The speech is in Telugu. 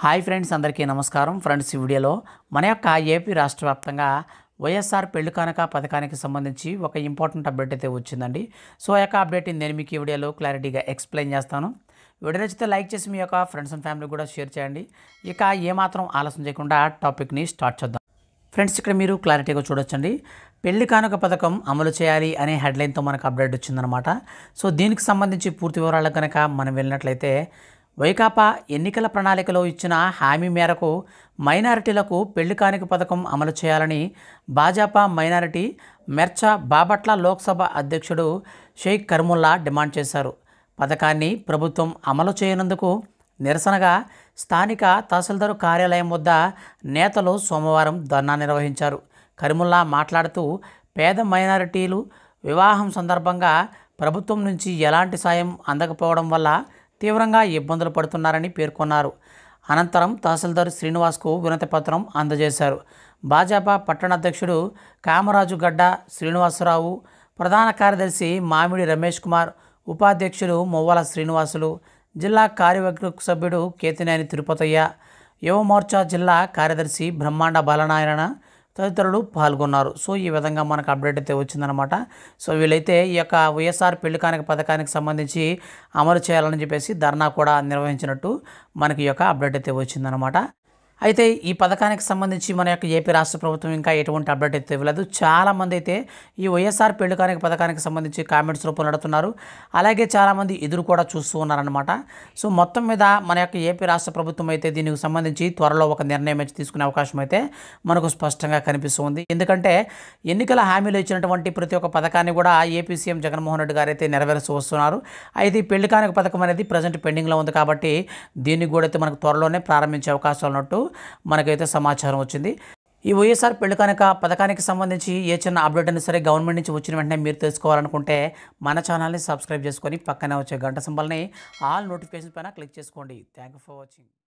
హాయ్ ఫ్రెండ్స్ అందరికీ నమస్కారం ఫ్రెండ్స్ ఈ వీడియోలో మన యొక్క ఏపీ రాష్ట్ర వ్యాప్తంగా వైఎస్ఆర్ పెళ్లి కానుక పథకానికి సంబంధించి ఒక ఇంపార్టెంట్ అప్డేట్ అయితే వచ్చిందండి సో ఆ యొక్క అప్డేట్ నేను మీకు ఈ వీడియోలో క్లారిటీగా ఎక్స్ప్లెయిన్ చేస్తాను వీడియో నచ్చితే లైక్ చేసి మీ యొక్క ఫ్రెండ్స్ అండ్ ఫ్యామిలీ కూడా షేర్ చేయండి ఇక ఏమాత్రం ఆలస్యం చేయకుండా టాపిక్ని స్టార్ట్ చేద్దాం ఫ్రెండ్స్ ఇక్కడ మీరు క్లారిటీగా చూడొచ్చండి పెళ్లి కానుక పథకం అమలు చేయాలి అనే హెడ్లైన్తో మనకు అప్డేట్ వచ్చిందనమాట సో దీనికి సంబంధించి పూర్తి వివరాలు కనుక మనం వెళ్ళినట్లయితే వైకాపా ఎన్నికల ప్రణాళికలో ఇచ్చిన హామీ మేరకు మైనారిటీలకు పెళ్లి కానిక పథకం అమలు చేయాలని భాజపా మైనారిటీ మెర్చా బాబట్ల లోక్సభ అధ్యక్షుడు షేక్ కర్ముల్లా డిమాండ్ చేశారు పథకాన్ని ప్రభుత్వం అమలు చేయనందుకు నిరసనగా స్థానిక తహసీల్దారు కార్యాలయం వద్ద నేతలు సోమవారం ధర్నా నిర్వహించారు కరిముల్లా మాట్లాడుతూ పేద మైనారిటీలు వివాహం సందర్భంగా ప్రభుత్వం నుంచి ఎలాంటి సాయం అందకపోవడం వల్ల తీవ్రంగా ఇబ్బందులు పడుతున్నారని పేర్కొన్నారు అనంతరం తహసీల్దార్ శ్రీనివాస్కు వినతి పత్రం అందజేశారు భాజపా పట్టణాధ్యక్షుడు కామరాజు గడ్డ శ్రీనివాసరావు ప్రధాన కార్యదర్శి మామిడి రమేష్ కుమార్ ఉపాధ్యక్షులు మువ్వల శ్రీనివాసులు జిల్లా కార్యవర్గ సభ్యుడు కేతినేని తిరుపతయ్య యువమోర్చా జిల్లా కార్యదర్శి బ్రహ్మాండ బాలనారాయణ తదితరులు పాల్గొన్నారు సో ఈ విధంగా మనకు అప్డేట్ అయితే వచ్చిందనమాట సో వీళ్ళైతే ఈ యొక్క వైఎస్ఆర్ పెళ్లి కానుక పథకానికి సంబంధించి అమలు చేయాలని చెప్పేసి ధర్నా కూడా నిర్వహించినట్టు మనకి ఈ యొక్క అప్డేట్ అయితే వచ్చిందనమాట అయితే ఈ పథకానికి సంబంధించి మన యొక్క ఏపీ రాష్ట్ర ప్రభుత్వం ఇంకా ఎటువంటి అప్డేట్ అయితే ఇవ్వలేదు చాలామంది అయితే ఈ వైఎస్ఆర్ పెళ్ళికానికి పథకానికి సంబంధించి కామెంట్స్ రూపంలో నడుతున్నారు అలాగే చాలామంది ఎదురు కూడా చూస్తూ ఉన్నారనమాట సో మొత్తం మీద మన యొక్క ఏపీ రాష్ట్ర ప్రభుత్వం అయితే దీనికి సంబంధించి త్వరలో ఒక నిర్ణయం అయితే తీసుకునే అవకాశం అయితే మనకు స్పష్టంగా కనిపిస్తుంది ఎందుకంటే ఎన్నికల హామీలు ఇచ్చినటువంటి ప్రతి ఒక్క పథకాన్ని కూడా ఏపీ సీఎం జగన్మోహన్ రెడ్డి గారు అయితే నెరవేర్చి వస్తున్నారు అయితే ఈ పెళ్లికానిక పథకం అనేది ప్రజెంట్ పెండింగ్లో ఉంది కాబట్టి దీన్ని కూడా అయితే మనకు త్వరలోనే ప్రారంభించే అవకాశాలు ఉన్నట్టు మనకైతే సమాచారం వచ్చింది ఈ వైఎస్ఆర్ పెళ్లి కనుక పథకానికి సంబంధించి ఏ చిన్న అప్డేట్ అయినా సరే గవర్నమెంట్ నుంచి వచ్చిన వెంటనే మీరు తెలుసుకోవాలనుకుంటే మన ఛానల్ని సబ్స్క్రైబ్ చేసుకొని పక్కనే వచ్చే గంట సింబల్ని ఆల్ నోటిఫికేషన్ పైన క్లిక్ చేసుకోండి థ్యాంక్ యూ ఫర్ వాచింగ్